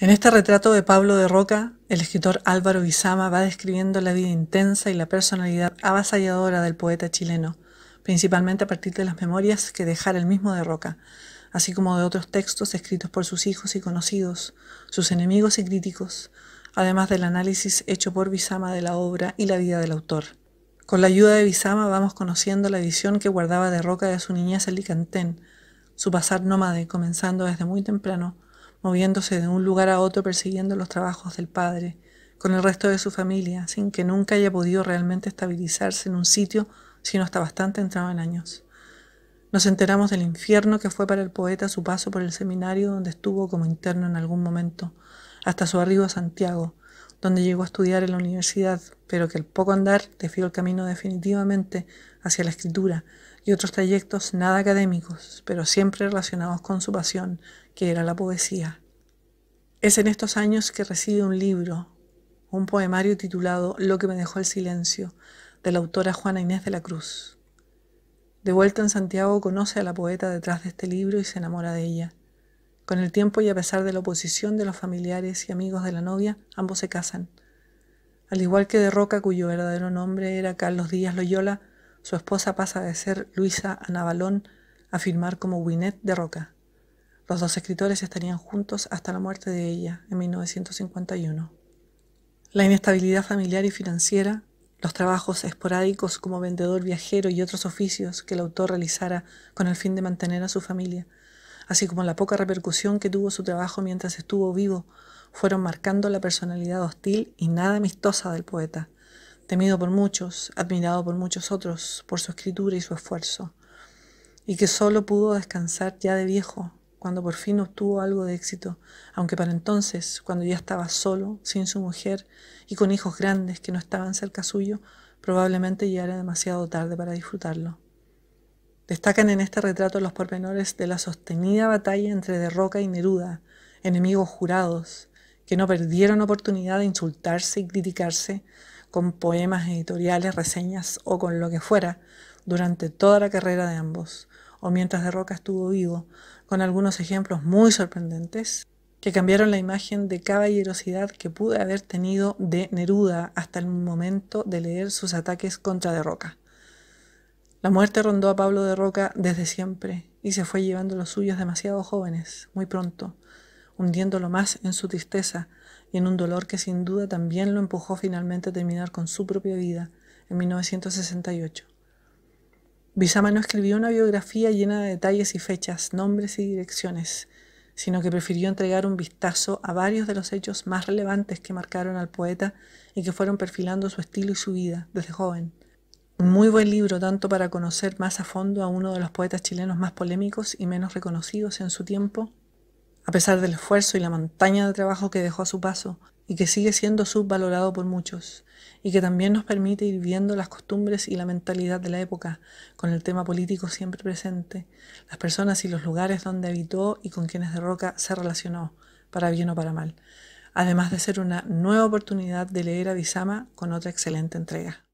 En este retrato de Pablo de Roca, el escritor Álvaro Bizama va describiendo la vida intensa y la personalidad avasalladora del poeta chileno, principalmente a partir de las memorias que dejara el mismo de Roca, así como de otros textos escritos por sus hijos y conocidos, sus enemigos y críticos, además del análisis hecho por Bizama de la obra y la vida del autor. Con la ayuda de Bizama vamos conociendo la visión que guardaba de Roca de su niñez alicantén, su pasar nómade comenzando desde muy temprano moviéndose de un lugar a otro persiguiendo los trabajos del padre, con el resto de su familia, sin que nunca haya podido realmente estabilizarse en un sitio, sino hasta bastante entrado en años. Nos enteramos del infierno que fue para el poeta su paso por el seminario donde estuvo como interno en algún momento, hasta su arribo a Santiago, donde llegó a estudiar en la universidad, pero que al poco andar desvió el camino definitivamente hacia la escritura, y otros trayectos nada académicos, pero siempre relacionados con su pasión, que era la poesía. Es en estos años que recibe un libro, un poemario titulado Lo que me dejó el silencio, de la autora Juana Inés de la Cruz. De vuelta en Santiago conoce a la poeta detrás de este libro y se enamora de ella. Con el tiempo y a pesar de la oposición de los familiares y amigos de la novia, ambos se casan. Al igual que de Roca, cuyo verdadero nombre era Carlos Díaz Loyola, su esposa pasa de ser Luisa Anabalón a firmar como Winnet de Roca. Los dos escritores estarían juntos hasta la muerte de ella en 1951. La inestabilidad familiar y financiera, los trabajos esporádicos como vendedor viajero y otros oficios que el autor realizara con el fin de mantener a su familia, así como la poca repercusión que tuvo su trabajo mientras estuvo vivo, fueron marcando la personalidad hostil y nada amistosa del poeta, temido por muchos, admirado por muchos otros, por su escritura y su esfuerzo, y que solo pudo descansar ya de viejo, cuando por fin obtuvo algo de éxito, aunque para entonces, cuando ya estaba solo, sin su mujer y con hijos grandes que no estaban cerca suyo, probablemente ya era demasiado tarde para disfrutarlo. Destacan en este retrato los pormenores de la sostenida batalla entre Derroca y Neruda, enemigos jurados, que no perdieron oportunidad de insultarse y criticarse, con poemas, editoriales, reseñas o con lo que fuera, durante toda la carrera de ambos, o mientras De Roca estuvo vivo, con algunos ejemplos muy sorprendentes que cambiaron la imagen de caballerosidad que pude haber tenido de Neruda hasta el momento de leer sus ataques contra De Roca. La muerte rondó a Pablo de Roca desde siempre y se fue llevando los suyos demasiado jóvenes, muy pronto, hundiéndolo más en su tristeza y en un dolor que sin duda también lo empujó finalmente a terminar con su propia vida en 1968. Bizama no escribió una biografía llena de detalles y fechas, nombres y direcciones, sino que prefirió entregar un vistazo a varios de los hechos más relevantes que marcaron al poeta y que fueron perfilando su estilo y su vida desde joven. Un muy buen libro tanto para conocer más a fondo a uno de los poetas chilenos más polémicos y menos reconocidos en su tiempo, a pesar del esfuerzo y la montaña de trabajo que dejó a su paso, y que sigue siendo subvalorado por muchos, y que también nos permite ir viendo las costumbres y la mentalidad de la época, con el tema político siempre presente, las personas y los lugares donde habitó y con quienes de Roca se relacionó, para bien o para mal, además de ser una nueva oportunidad de leer a Bizama con otra excelente entrega.